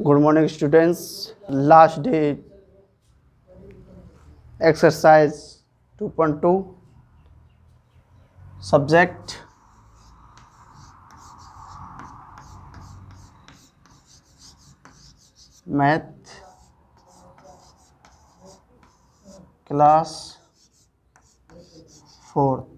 Good morning students last day exercise 2.2 subject math class fourth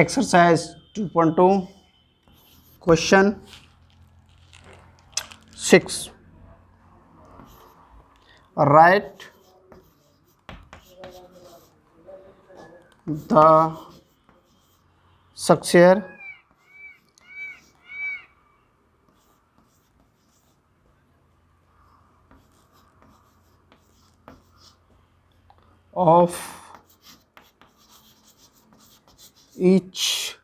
exercise 2.2 question six write the successor of each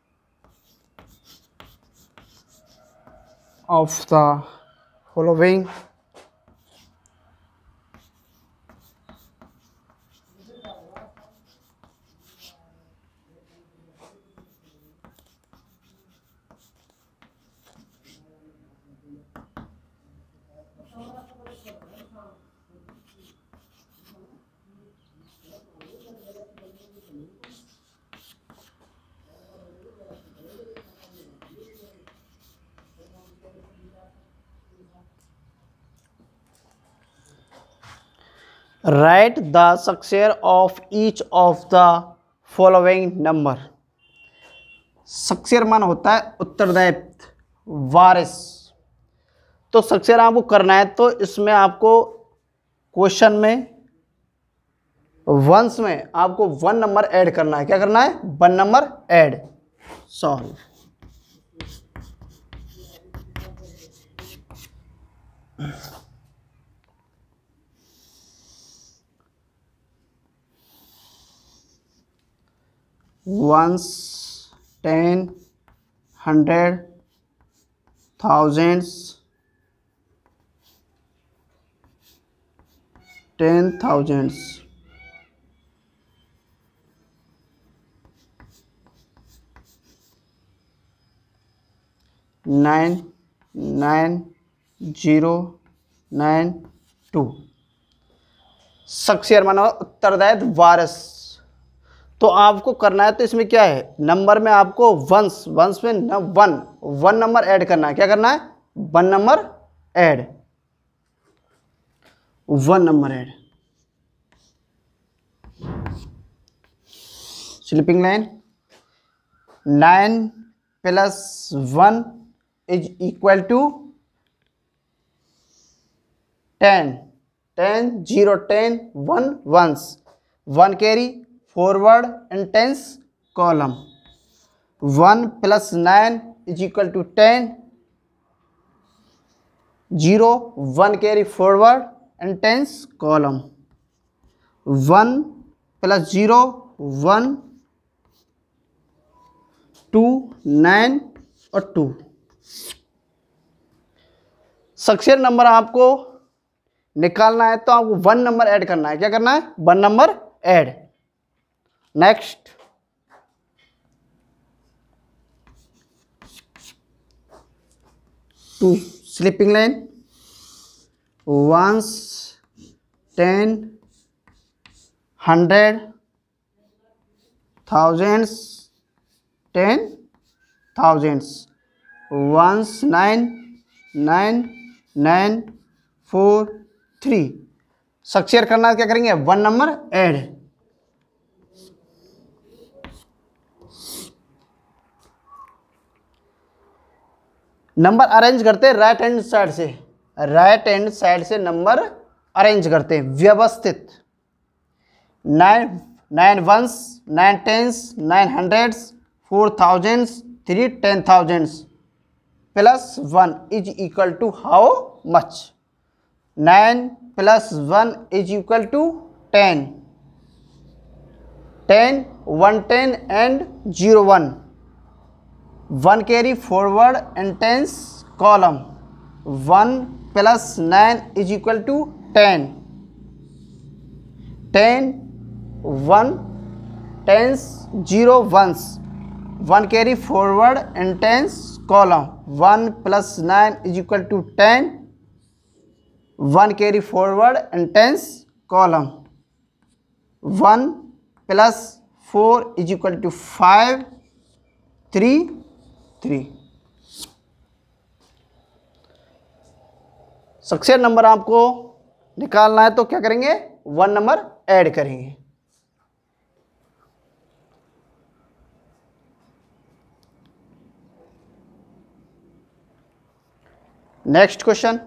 of the following write the successor of each of the following number successor मान होता है उत्तरदायित्व वारिस तो सक्सेर आपको करना है तो इसमें आपको क्वेश्चन में वंस में आपको वन नंबर ऐड करना है क्या करना है one number add solve ones ten hundred thousands ten thousands nine nine zero nine two successor मानव उत्तरदायित्व वारस तो आपको करना है तो इसमें क्या है नंबर में आपको वंस वंस में न, वन वन नंबर ऐड करना है क्या करना है one number add one number add sleeping line nine plus one is equal to ten ten zero ten one ones one carry forward in tens column one plus nine is equal to ten zero one carry forward in tens column one plus zero one two nine और two successor number आपको निकालना है तो आपको one number add करना है क्या करना है one number add next to sleeping line ones ten hundred thousands ten thousands ones nine nine nine four three successor करना क्या करेंगे one number add number arrange करते हैं राइट हैंड साइड से राइट हैंड साइड से number arrange करते हैं व्यवस्थित nine nine ones nine tens nine hundreds four thousands three ten thousands plus one is equal to how much nine plus one is equal to ten ten one ten and zero one one carry forward in tens column one plus nine is equal to ten ten one tens zero ones one carry forward and tens column one plus nine is equal to ten one carry forward and tens column one plus four is equal to five three three successor number आपको निकालना है तो क्या करेंगे one number add करेंगे next question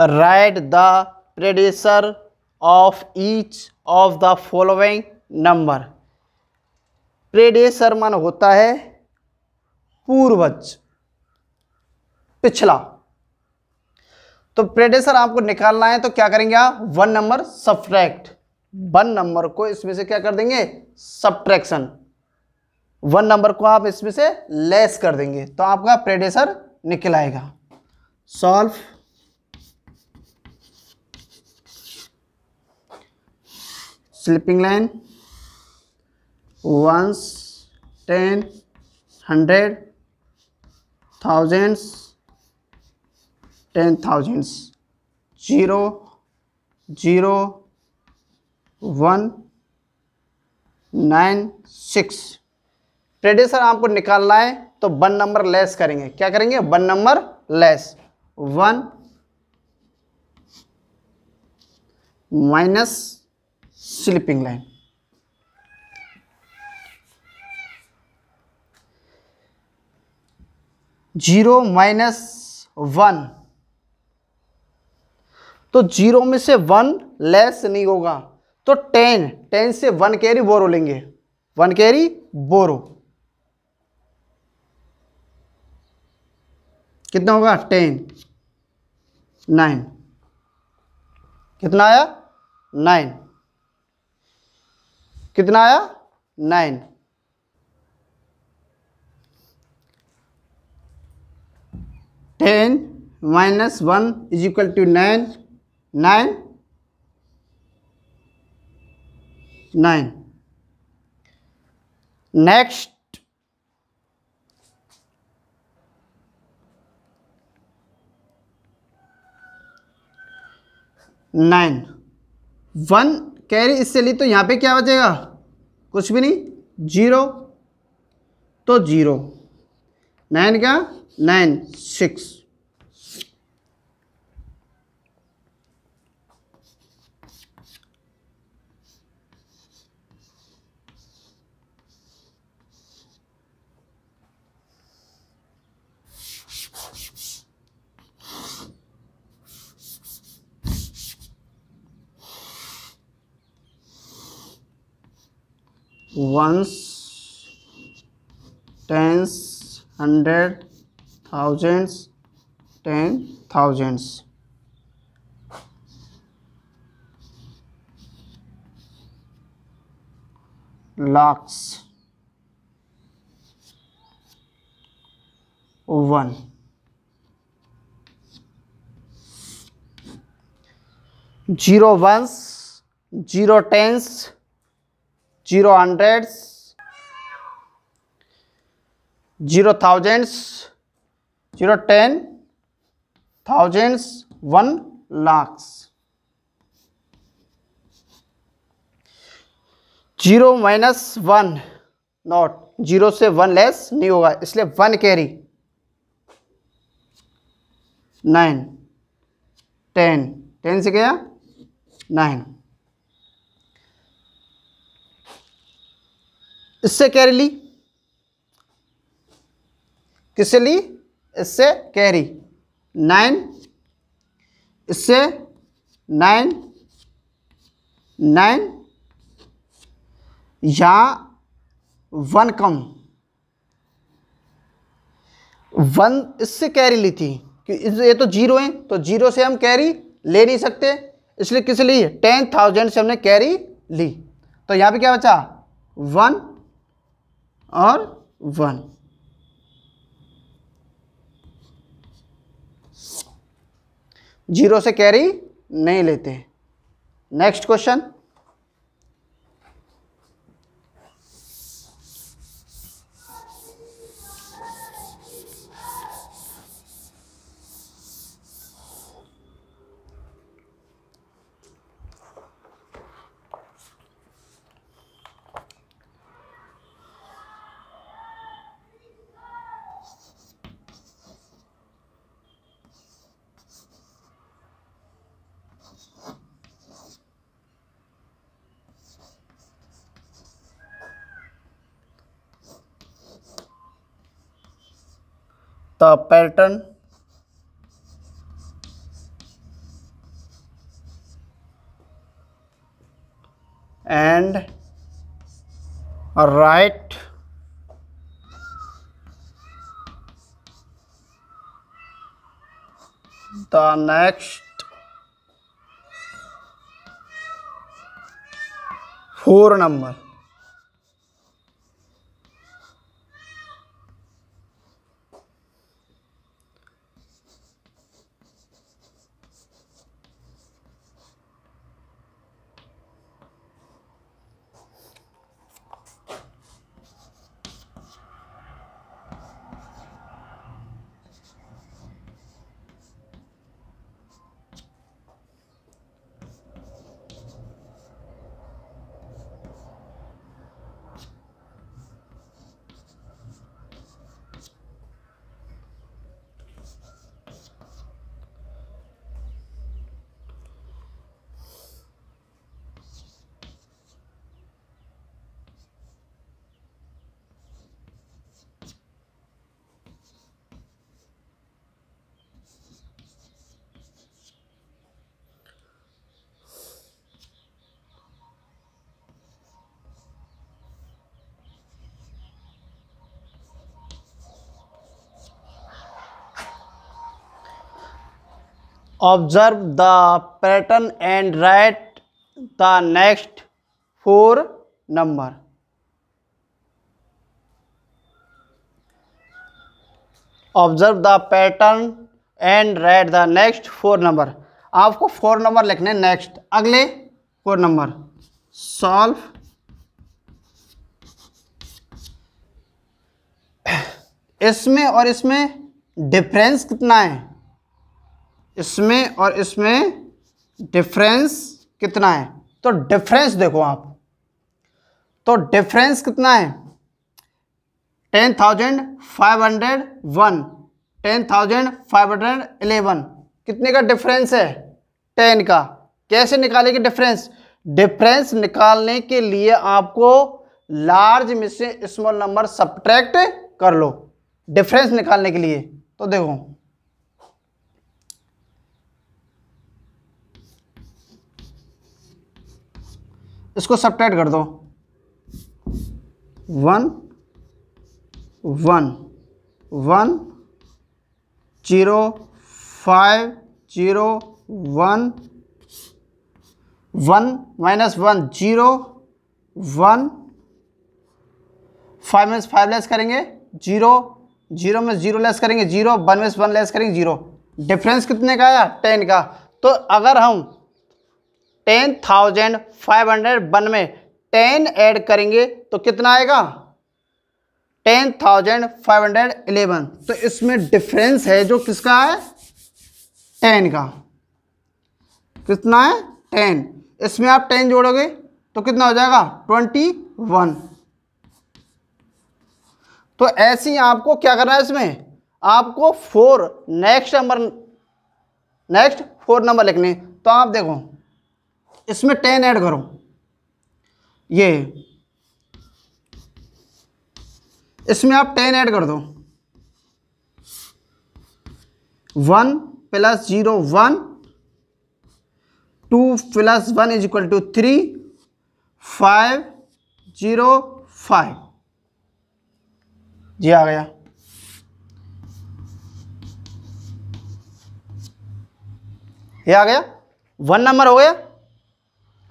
write the predecessor of each of the following number predecessor मन होता है पूर्वज पिछला तो प्रेडेसर आपको निकालना है तो क्या करेंगे आप one number subtract one number को इसमें से क्या कर देंगे सब्ट्रैक्शन वन नंबर को आप इसमें से लेस कर देंगे तो आपका प्रेडेसर निकल आएगा solve sleeping line ones ten hundred thousands ten thousands zero zero one nine six predecessor आपको निकालना है तो वन नंबर लेस करेंगे क्या करेंगे one number less one minus sleeping line zero minus one तो जीरो में से वन लेस नहीं होगा तो टेन टेन से वन कैरी बोरो लेंगे वन कैरी बोरो कितना होगा टेन नाइन कितना आया नाइन कितना आया nine ten minus one is equal to nine nine nine next nine one carry इससे ली तो यहाँ पे क्या बचेगा कुछ भी नहीं जीरो तो जीरो नाइन क्या nine six ones, tens, hundred, thousands, ten thousands. Lakhs. one, zero zero tens, zero hundreds zero thousands zero ten thousands one lakhs zero minus one not zero से वन लेस नहीं होगा इसलिए one carry nine ten ten से गया nine इससे carry ली किससे ली इससे कैरी नाइन इससे नाइन नाइन या वन कम वन इससे कैरी ली थी कि ये तो जीरो है तो जीरो से हम कैरी ले नहीं सकते इसलिए किस लिए टेन थाउजेंड से हमने कैरी ली तो यहाँ पे क्या बचा वन और वन जीरो से कैरी नहीं लेते next question the pattern and write the next four number observe the pattern and write the next four number observe the pattern and write the next four number आपको four number लिखने next अगले four number solve इसमें और इसमें difference कितना है इसमें और इसमें डिफरेंस कितना है तो डिफरेंस देखो आप तो डिफरेंस कितना है ten thousand five hundred one ten thousand five hundred eleven कितने का डिफरेंस है टेन का कैसे निकालेंगे डिफरेंस डिफरेंस निकालने के लिए आपको लार्ज में से स्मॉल नंबर सब्ट्रैक्ट कर लो डिफरेंस निकालने के लिए तो देखो इसको सब्ट्रैक्ट कर दो one one one zero five zero one one minus one zero one five minus five less करेंगे जीरो जीरो में जीरो लेस करेंगे zero one minus one less करेंगे जीरो डिफरेंस कितने का आया टेन का तो अगर हम ten thousand five hundred one में टेन ऐड करेंगे तो कितना आएगा ten thousand five hundred eleven तो इसमें डिफरेंस है जो किसका है टेन का कितना है टेन इसमें आप टेन जोड़ोगे तो कितना हो जाएगा ट्वेंटी वन तो ऐसे ही आपको क्या करना है इसमें आपको four next number next four number लिखने तो आप देखो इसमें टेन ऐड करो ये इसमें आप टेन ऐड कर दो one plus zero one two plus one is equal to three five zero five जी आ गया ये आ गया वन नंबर हो गया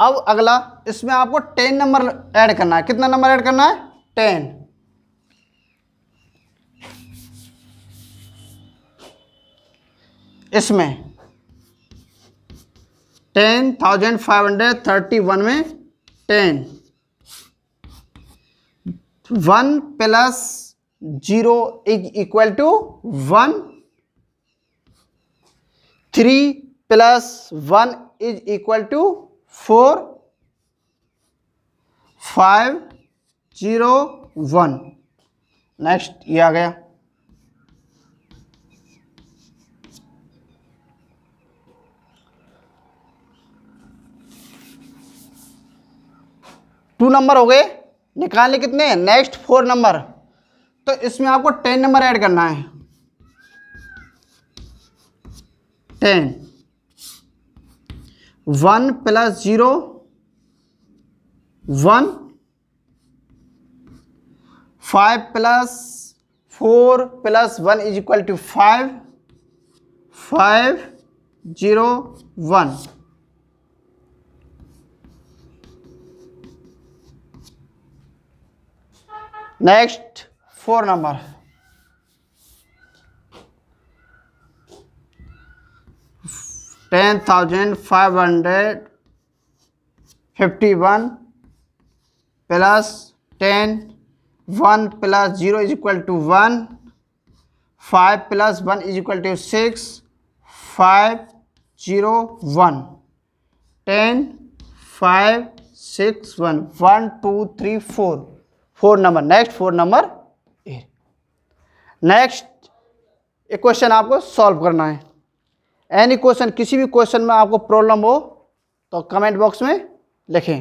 अब अगला इसमें आपको टेन नंबर ऐड करना है कितना नंबर ऐड करना है टेन इसमें ten thousand five hundred thirty one में ten one plus zero equal to one three plus one is equal to four five zero one next ये आ गया टू नंबर हो गए निकालने कितने नेक्स्ट फोर नंबर तो इसमें आपको टेन नंबर ऐड करना है ten one plus zero one five plus four plus one is equal to five five zero one next four number ten thousand five hundred fifty one plus ten one plus zero is equal to one five plus one is equal to six five zero one ten five six one one two three four four number next four number next एक question आपको solve करना है any question किसी भी question में आपको problem हो तो कमेंट बॉक्स में लिखें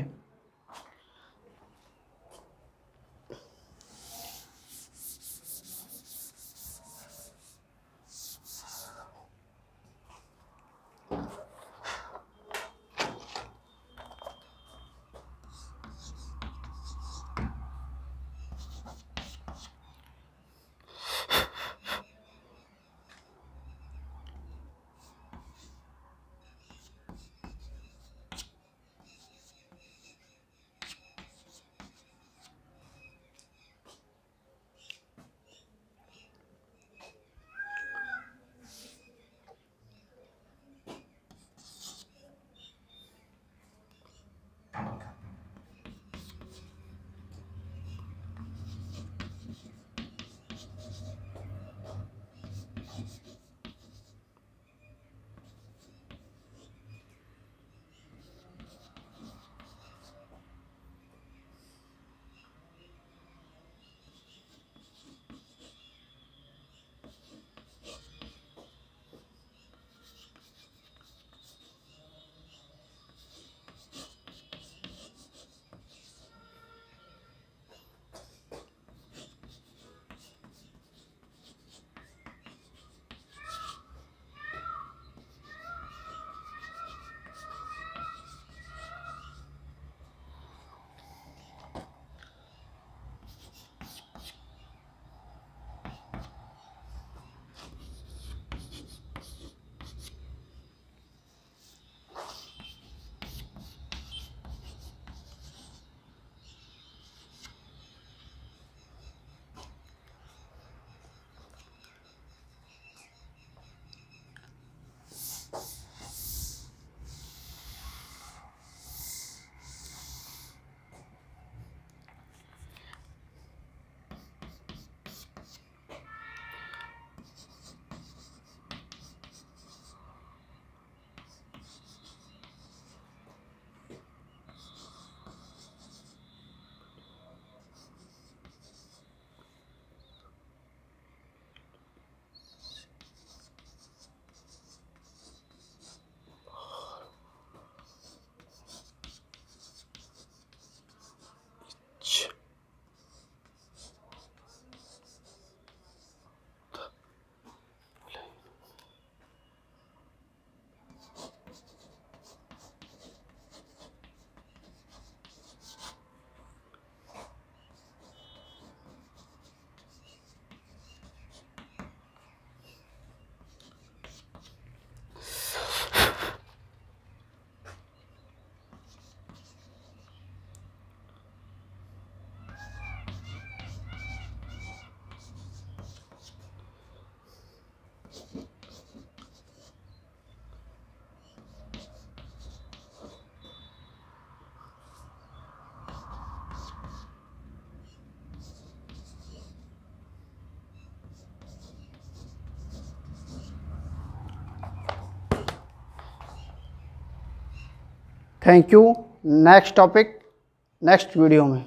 thank you next topic next video में